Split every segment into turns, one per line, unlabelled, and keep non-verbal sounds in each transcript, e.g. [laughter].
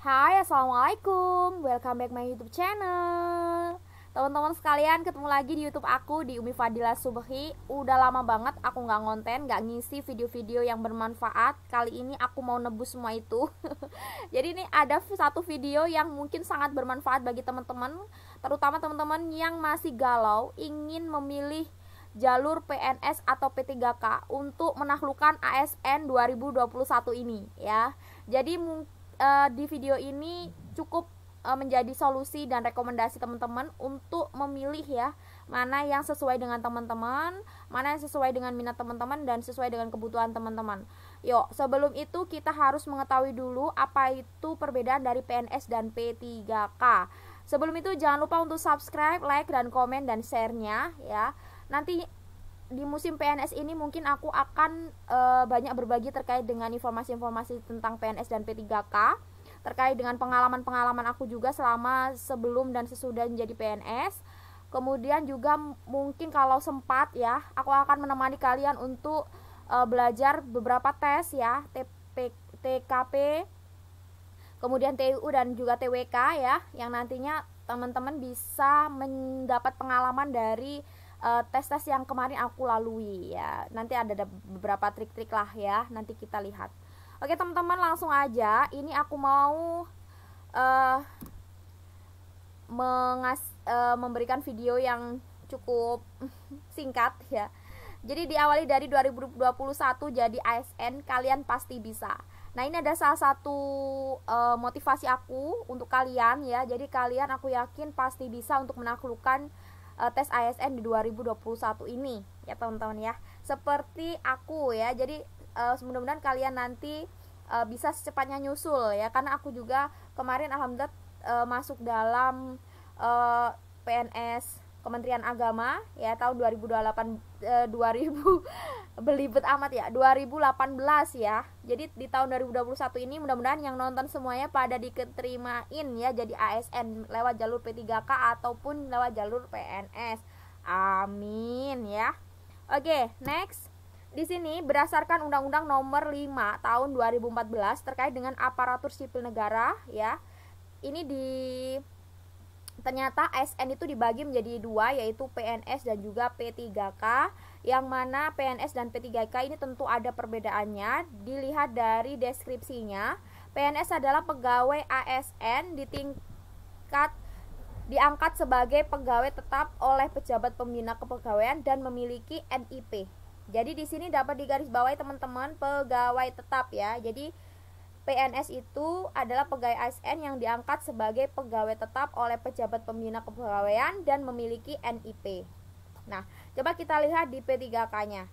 Hai, Assalamualaikum Welcome back my youtube channel Teman-teman sekalian ketemu lagi di youtube aku di Umi Fadila Subhi Udah lama banget aku nggak ngonten, nggak ngisi video-video yang bermanfaat Kali ini aku mau nebus semua itu [laughs] Jadi ini ada satu video yang mungkin sangat bermanfaat bagi teman-teman Terutama teman-teman yang masih galau ingin memilih jalur PNS atau P3K untuk menaklukkan ASN 2021 ini ya. Jadi mungkin uh, di video ini cukup uh, menjadi solusi dan rekomendasi teman-teman untuk memilih ya mana yang sesuai dengan teman-teman, mana yang sesuai dengan minat teman-teman dan sesuai dengan kebutuhan teman-teman. Yuk, sebelum itu kita harus mengetahui dulu apa itu perbedaan dari PNS dan P3K. Sebelum itu jangan lupa untuk subscribe, like dan komen dan share-nya ya. Nanti di musim PNS ini mungkin aku akan uh, banyak berbagi terkait dengan informasi-informasi tentang PNS dan P3K terkait dengan pengalaman-pengalaman aku juga selama sebelum dan sesudah menjadi PNS. Kemudian juga mungkin kalau sempat ya, aku akan menemani kalian untuk uh, belajar beberapa tes ya, TP, TKP, kemudian TU dan juga TWK ya, yang nantinya teman-teman bisa mendapat pengalaman dari uh, tes-tes yang kemarin aku lalui ya. Nanti ada, beberapa trik-trik lah ya, nanti kita lihat. Oke, teman-teman langsung aja. Ini aku mau uh, mengas uh, memberikan video yang cukup [laughs] singkat ya. Jadi diawali dari 2021 jadi ASN kalian pasti bisa. Nah, ini ada salah satu uh, motivasi aku untuk kalian ya. Jadi kalian aku yakin pasti bisa untuk menaklukkan uh, tes ASN di 2021 ini ya teman-teman ya. Seperti aku ya. Jadi uh, mudah-mudahan kalian nanti uh, bisa secepatnya nyusul ya karena aku juga kemarin alhamdulillah uh, masuk dalam uh, PNS Kementerian Agama ya tahun 2028 eh, 2000 [laughs] belibet amat ya 2018 ya. Jadi di tahun 2021 ini mudah-mudahan yang nonton semuanya pada diketerimain ya jadi ASN lewat jalur P3K ataupun lewat jalur PNS. Amin ya. Oke, next. Di sini berdasarkan Undang-Undang Nomor 5 Tahun 2014 terkait dengan aparatur sipil negara ya. Ini di ternyata ASN itu dibagi menjadi dua yaitu PNS dan juga P3K yang mana PNS dan P3K ini tentu ada perbedaannya dilihat dari deskripsinya PNS adalah pegawai ASN di tingkat diangkat sebagai pegawai tetap oleh pejabat pembina kepegawaian dan memiliki NIP jadi di sini dapat digarisbawahi teman-teman pegawai tetap ya jadi PNS itu adalah pegawai ASN yang diangkat sebagai pegawai tetap oleh pejabat pembina kepegawaian dan memiliki NIP. Nah, coba kita lihat di P3K-nya.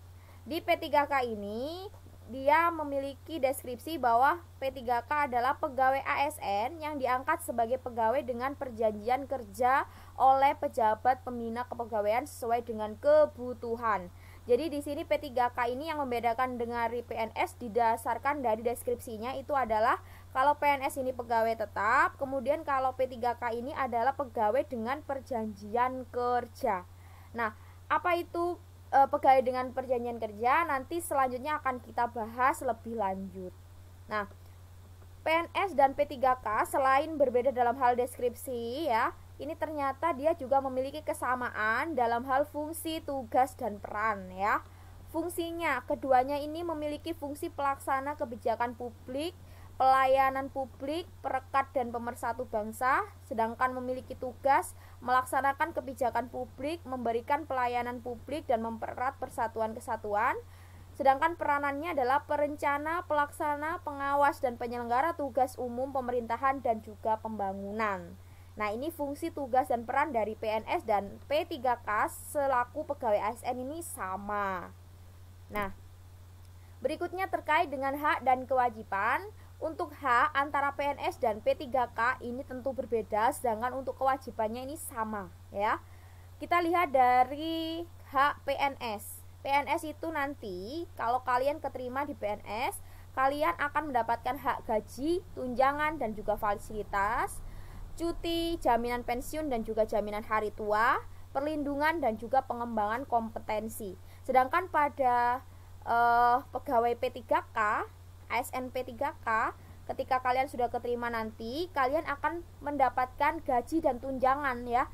Di P3K ini dia memiliki deskripsi bahwa P3K adalah pegawai ASN yang diangkat sebagai pegawai dengan perjanjian kerja oleh pejabat pembina kepegawaian sesuai dengan kebutuhan. Jadi di sini P3K ini yang membedakan dengan PNS didasarkan dari deskripsinya itu adalah kalau PNS ini pegawai tetap, kemudian kalau P3K ini adalah pegawai dengan perjanjian kerja. Nah, apa itu e, pegawai dengan perjanjian kerja? Nanti selanjutnya akan kita bahas lebih lanjut. Nah, PNS dan P3K selain berbeda dalam hal deskripsi ya, ini ternyata dia juga memiliki kesamaan dalam hal fungsi, tugas, dan peran ya. Fungsinya, keduanya ini memiliki fungsi pelaksana kebijakan publik, pelayanan publik, perekat dan pemersatu bangsa, sedangkan memiliki tugas melaksanakan kebijakan publik, memberikan pelayanan publik dan mempererat persatuan kesatuan. Sedangkan peranannya adalah perencana, pelaksana, pengawas dan penyelenggara tugas umum pemerintahan dan juga pembangunan. Nah, ini fungsi tugas dan peran dari PNS dan P3K selaku pegawai ASN ini sama. Nah, berikutnya terkait dengan hak dan kewajiban. Untuk hak antara PNS dan P3K ini tentu berbeda, sedangkan untuk kewajibannya ini sama, ya. Kita lihat dari hak PNS. PNS itu nanti kalau kalian keterima di PNS, kalian akan mendapatkan hak gaji, tunjangan dan juga fasilitas cuti, jaminan pensiun dan juga jaminan hari tua, perlindungan dan juga pengembangan kompetensi. Sedangkan pada eh, pegawai P3K, ASN P3K, ketika kalian sudah keterima nanti, kalian akan mendapatkan gaji dan tunjangan ya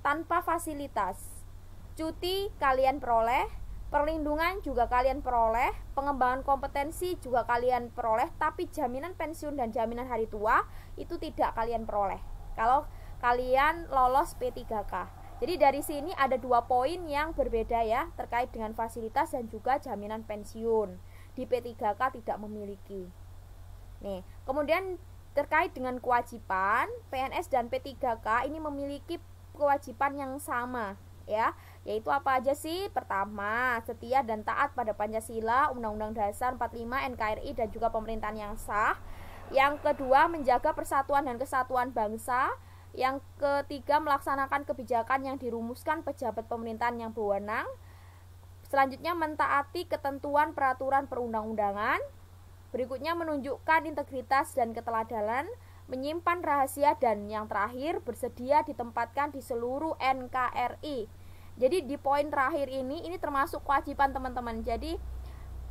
tanpa fasilitas. Cuti kalian peroleh, perlindungan juga kalian peroleh, pengembangan kompetensi juga kalian peroleh, tapi jaminan pensiun dan jaminan hari tua itu tidak kalian peroleh kalau kalian lolos P3K. Jadi dari sini ada dua poin yang berbeda ya terkait dengan fasilitas dan juga jaminan pensiun di P3K tidak memiliki. Nih, kemudian terkait dengan kewajiban PNS dan P3K ini memiliki kewajiban yang sama ya, yaitu apa aja sih? Pertama, setia dan taat pada Pancasila, Undang-Undang Dasar 45 NKRI dan juga pemerintahan yang sah. Yang kedua, menjaga persatuan dan kesatuan bangsa. Yang ketiga, melaksanakan kebijakan yang dirumuskan pejabat pemerintahan yang berwenang. Selanjutnya, mentaati ketentuan peraturan perundang-undangan. Berikutnya, menunjukkan integritas dan keteladanan, menyimpan rahasia, dan yang terakhir, bersedia ditempatkan di seluruh NKRI. Jadi, di poin terakhir ini, ini termasuk kewajiban teman-teman. Jadi,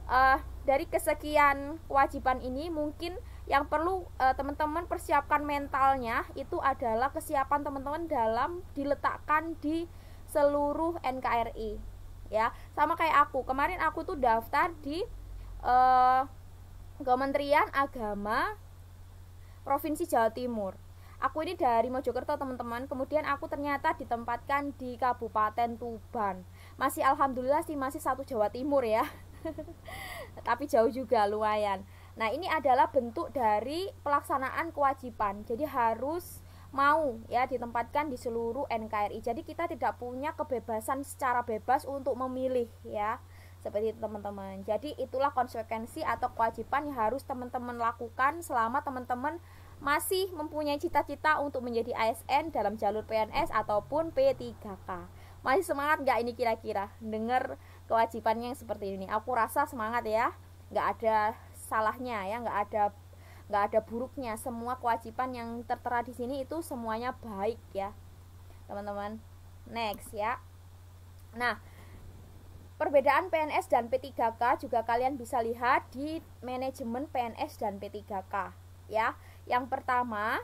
uh, dari kesekian kewajiban ini, mungkin yang perlu uh, teman-teman persiapkan mentalnya itu adalah kesiapan teman-teman dalam diletakkan di seluruh NKRI ya sama kayak aku kemarin aku tuh daftar di uh, Kementerian Agama Provinsi Jawa Timur aku ini dari Mojokerto teman-teman kemudian aku ternyata ditempatkan di Kabupaten Tuban masih alhamdulillah sih masih satu Jawa Timur ya [laughs] tapi jauh juga lumayan Nah, ini adalah bentuk dari pelaksanaan kewajiban. Jadi harus mau ya ditempatkan di seluruh NKRI. Jadi kita tidak punya kebebasan secara bebas untuk memilih ya. Seperti itu teman-teman. Jadi itulah konsekuensi atau kewajiban yang harus teman-teman lakukan selama teman-teman masih mempunyai cita-cita untuk menjadi ASN dalam jalur PNS ataupun P3K. Masih semangat nggak ini kira-kira? Dengar kewajibannya yang seperti ini. Aku rasa semangat ya. Nggak ada salahnya ya nggak ada nggak ada buruknya semua kewajiban yang tertera di sini itu semuanya baik ya teman-teman next ya nah perbedaan PNS dan P3K juga kalian bisa lihat di manajemen PNS dan P3K ya yang pertama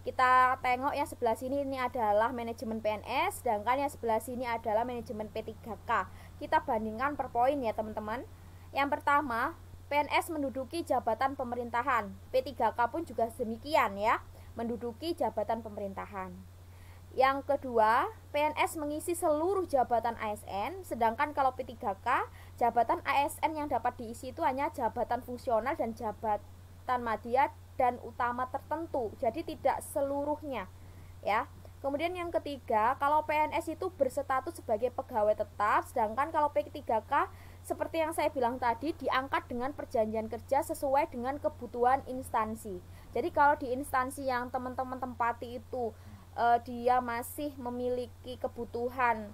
kita tengok yang sebelah sini ini adalah manajemen PNS sedangkan yang sebelah sini adalah manajemen P3K kita bandingkan per poin ya teman-teman yang pertama PNS menduduki jabatan pemerintahan. P3K pun juga demikian ya, menduduki jabatan pemerintahan. Yang kedua, PNS mengisi seluruh jabatan ASN, sedangkan kalau P3K, jabatan ASN yang dapat diisi itu hanya jabatan fungsional dan jabatan madya dan utama tertentu. Jadi tidak seluruhnya. Ya. Kemudian yang ketiga, kalau PNS itu berstatus sebagai pegawai tetap, sedangkan kalau P3K seperti yang saya bilang tadi diangkat dengan perjanjian kerja sesuai dengan kebutuhan instansi. Jadi kalau di instansi yang teman-teman tempati itu uh, dia masih memiliki kebutuhan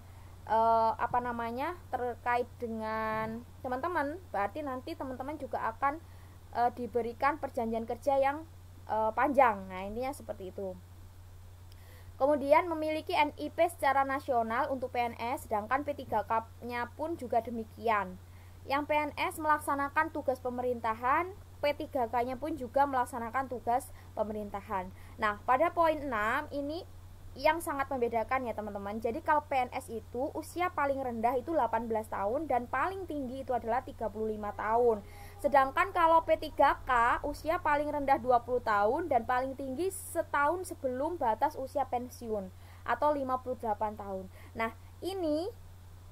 uh, apa namanya terkait dengan teman-teman, berarti nanti teman-teman juga akan uh, diberikan perjanjian kerja yang panjang. Nah, intinya seperti itu. Kemudian memiliki NIP secara nasional untuk PNS, sedangkan P3K-nya pun juga demikian. Yang PNS melaksanakan tugas pemerintahan, P3K-nya pun juga melaksanakan tugas pemerintahan. Nah, pada poin 6 ini yang sangat membedakan ya teman-teman. Jadi kalau PNS itu usia paling rendah itu 18 tahun dan paling tinggi itu adalah 35 tahun. Sedangkan kalau P3K usia paling rendah 20 tahun dan paling tinggi setahun sebelum batas usia pensiun atau 58 tahun. Nah, ini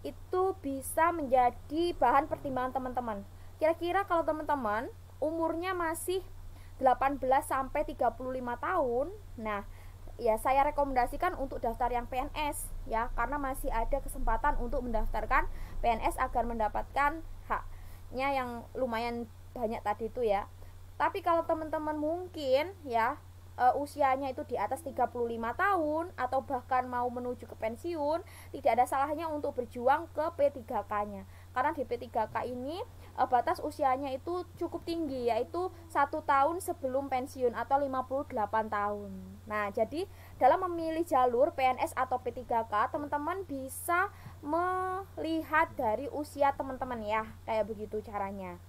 itu bisa menjadi bahan pertimbangan teman-teman. Kira-kira kalau teman-teman umurnya masih 18 sampai 35 tahun, nah ya saya rekomendasikan untuk daftar yang PNS ya karena masih ada kesempatan untuk mendaftarkan PNS agar mendapatkan nya yang lumayan banyak tadi itu ya tapi kalau teman-teman mungkin ya uh, usianya itu di atas 35 tahun atau bahkan mau menuju ke pensiun, tidak ada salahnya untuk berjuang ke P3K-nya. Karena di P3K ini uh, batas usianya itu cukup tinggi yaitu satu tahun sebelum pensiun atau 58 tahun. Nah, jadi dalam memilih jalur PNS atau P3K, teman-teman bisa me lihat dari usia teman-teman ya kayak begitu caranya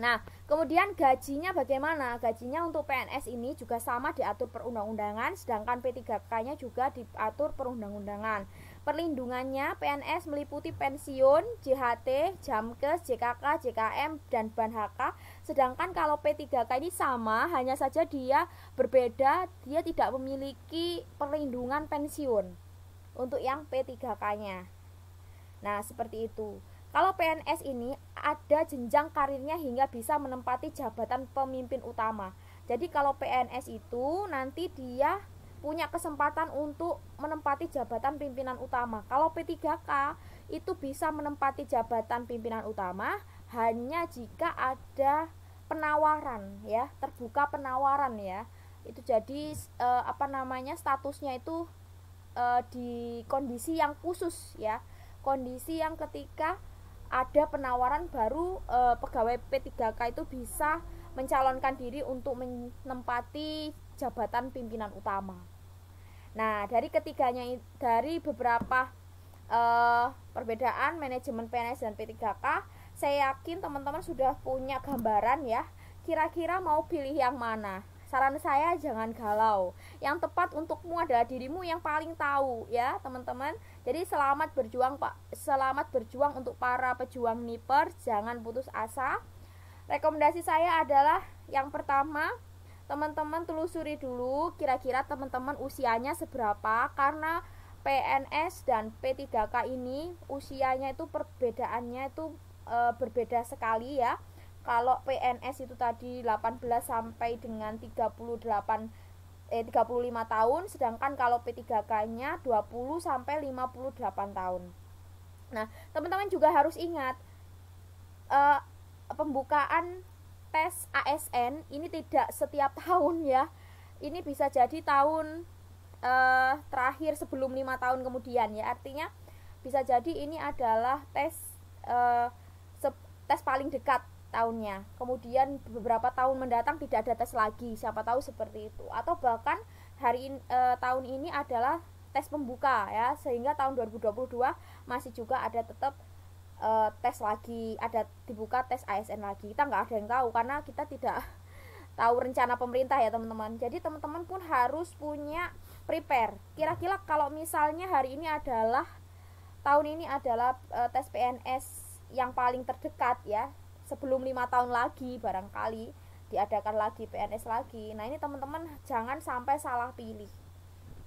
Nah, kemudian gajinya bagaimana? Gajinya untuk PNS ini juga sama diatur perundang-undangan, sedangkan P3K-nya juga diatur perundang-undangan. Perlindungannya PNS meliputi pensiun, JHT, Jamkes, JKK, JKM, dan BANHK. Sedangkan kalau P3K ini sama, hanya saja dia berbeda, dia tidak memiliki perlindungan pensiun untuk yang P3K-nya. Nah, seperti itu. Kalau PNS ini ada jenjang karirnya hingga bisa menempati jabatan pemimpin utama. Jadi kalau PNS itu nanti dia punya kesempatan untuk menempati jabatan pimpinan utama. Kalau P3K itu bisa menempati jabatan pimpinan utama hanya jika ada penawaran ya, terbuka penawaran ya. Itu jadi e, apa namanya statusnya itu e, di kondisi yang khusus ya kondisi yang ketika ada penawaran baru e, pegawai P3K itu bisa mencalonkan diri untuk menempati jabatan pimpinan utama. Nah, dari ketiganya dari beberapa e, perbedaan manajemen PNS dan P3K, saya yakin teman-teman sudah punya gambaran ya, kira-kira mau pilih yang mana. Saran saya jangan galau. Yang tepat untukmu adalah dirimu yang paling tahu ya, teman-teman. Jadi selamat berjuang Pak. Selamat berjuang untuk para pejuang Niper, jangan putus asa. Rekomendasi saya adalah yang pertama, teman-teman telusuri dulu kira-kira teman-teman usianya seberapa karena PNS dan P3K ini usianya itu perbedaannya itu e, berbeda sekali ya kalau PNS itu tadi 18 sampai dengan 38 eh 35 tahun sedangkan kalau P3K-nya 20 sampai 58 tahun. Nah, teman-teman juga harus ingat eh, pembukaan tes ASN ini tidak setiap [laughs] tahun ya. Ini bisa jadi tahun eh, terakhir sebelum 5 tahun kemudian ya. Artinya bisa jadi ini adalah tes eh, tes paling dekat tahunnya. Kemudian beberapa tahun mendatang tidak ada tes lagi, siapa tahu seperti itu. Atau bahkan hari in, e, tahun ini adalah tes pembuka ya, sehingga tahun 2022 masih juga ada tetap e, tes lagi, ada dibuka tes ASN lagi. Kita nggak ada yang tahu karena kita tidak [laughs] tahu rencana pemerintah ya teman-teman. Jadi teman-teman pun harus punya prepare. Kira-kira kalau misalnya hari ini adalah tahun ini adalah e, tes PNS yang paling terdekat ya sebelum lima tahun lagi barangkali diadakan lagi PNS lagi nah ini teman-teman jangan sampai salah pilih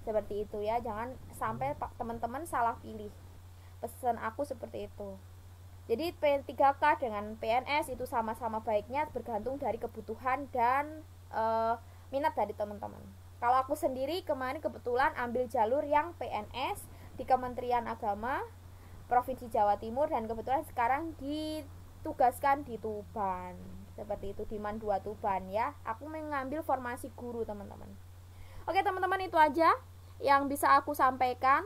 seperti itu ya jangan sampai teman-teman salah pilih pesan aku seperti itu jadi P3K dengan PNS itu sama-sama baiknya bergantung dari kebutuhan dan e, minat dari teman-teman kalau aku sendiri kemarin kebetulan ambil jalur yang PNS di Kementerian Agama Provinsi Jawa Timur dan kebetulan sekarang di ditugaskan di Tuban seperti itu di Man 2 Tuban ya aku mengambil formasi guru teman-teman oke teman-teman itu aja yang bisa aku sampaikan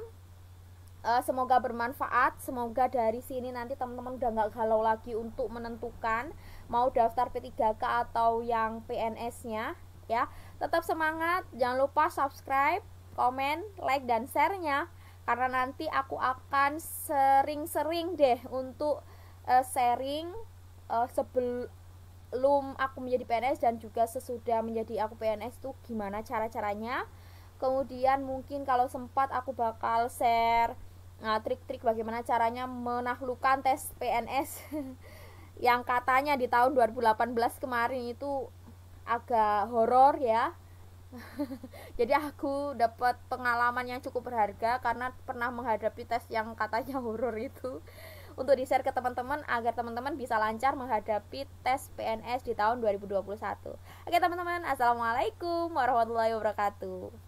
eh, semoga bermanfaat semoga dari sini nanti teman-teman udah nggak galau lagi untuk menentukan mau daftar P3K atau yang PNS-nya ya tetap semangat jangan lupa subscribe komen like dan share-nya karena nanti aku akan sering-sering deh untuk uh, sharing uh, sebelum aku menjadi PNS dan juga sesudah menjadi aku PNS tuh gimana cara-caranya. Kemudian mungkin kalau sempat aku bakal share nah, trik-trik bagaimana caranya menaklukkan tes PNS [laughs] yang katanya di tahun 2018 kemarin itu agak horor ya. [laughs] Jadi aku dapat pengalaman yang cukup berharga karena pernah menghadapi tes yang katanya horor itu untuk di-share ke teman-teman agar teman-teman bisa lancar menghadapi tes PNS di tahun 2021. Oke teman-teman, Assalamualaikum warahmatullahi wabarakatuh.